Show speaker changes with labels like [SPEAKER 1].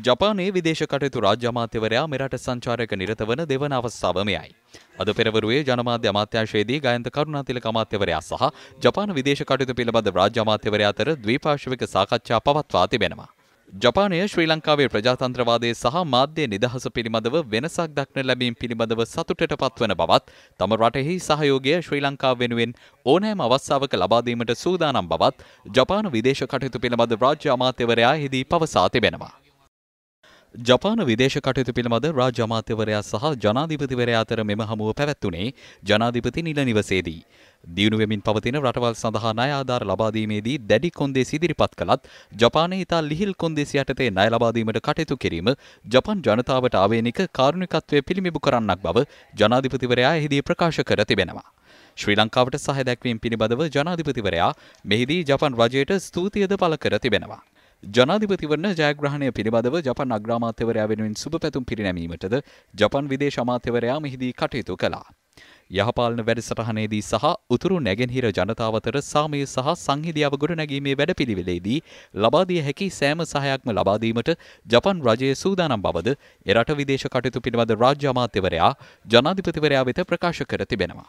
[SPEAKER 1] ජපානයේ විදේශ කටයුතු රාජ්‍ය අමාත්‍යවරයා මෙරට සංචාරයක නිරත වන දෙවන අවස්ථාව මෙයයි. අද පෙරවරුවේ ජනමාධ්‍ය අමාත්‍යාංශයේදී ගයන්ත කරුණාතිලක අමාත්‍යවරයා සහ ජපාන විදේශ කටයුතු පිළිබඳ රාජ්‍ය අමාත්‍යවරයා අතර ද්විපාර්ශ්වික සාකච්ඡා පවත්වා තිබෙනවා. ජපානය ශ්‍රී ලංකාවේ ප්‍රජාතන්ත්‍රවාදය සහ මාධ්‍ය නිදහස පිළිබඳව වෙනසක් දක්න ලැබීම් පිළිබඳව සතුටට පත්වන බවත් තම රටෙහි සහයෝගය ශ්‍රී ලංකාව වෙනුවෙන් ඕනෑම අවස්ථාවක ලබාදීමට සූදානම් බවත් ජපාන විදේශ කටයුතු පිළිබඳ රාජ්‍ය අමාත්‍යවරයා හිදී පවසා තිබෙනවා. ජපාන විදේශ කටයුතු පිළිබඳ රාජ්‍ය අමාත්‍යවරයා සහ ජනාධිපතිවරයා අතර මෙම හමුව පැවැත්වුණේ ජනාධිපති නිල නිවසේදී. දියුණුවමින් පවතින රටවල් සඳහා ණය ආධාර ලබාදීමේදී දැඩි කොන්දේසි ඉදිරිපත් කළත් ජපානයේ ඉතා ලිහිල් කොන්දේසි යටතේ ණය ලබාදීමට කටයුතු කිරීම ජපන් ජනතාවට ආවේනික කාරුණිකත්වය පිළිඹු කරන්නක් බව ජනාධිපතිවරයා එහිදී ප්‍රකාශ කර තිබෙනවා. ශ්‍රී ලංකාවට සහය දැක්වීම පිළිබඳව ජනාධිපතිවරයා මෙහිදී ජපන් රජයට ස්තුතියද පළ කර තිබෙනවා. ජනාධිපතිවරණ ජයග්‍රහණය පිළිබඳව ජපන් අග්‍රාමාත්‍යවරයා වෙනුවෙන් සුබ පැතුම් පිරිනැමීමටද ජපන් විදේශ අමාත්‍යවරයා මෙහිදී කටයුතු කළා. යහපාලන වැඩසටහනේදී සහ උතුරු නැගෙනහිර ජනතාව අතර සාමය සහ සංහිදියාව ගොඩනැගීමේ වැඩපිළිවෙලේදී ලබා දිය හැකි සෑම සහායක්ම ලබා දීමට ජපන් රජය සූදානම් බවද එරට විදේශ කටයුතු පිළිබඳ රාජ්‍ය අමාත්‍යවරයා ජනාධිපතිවරයා වෙත ප්‍රකාශ කර තිබෙනවා.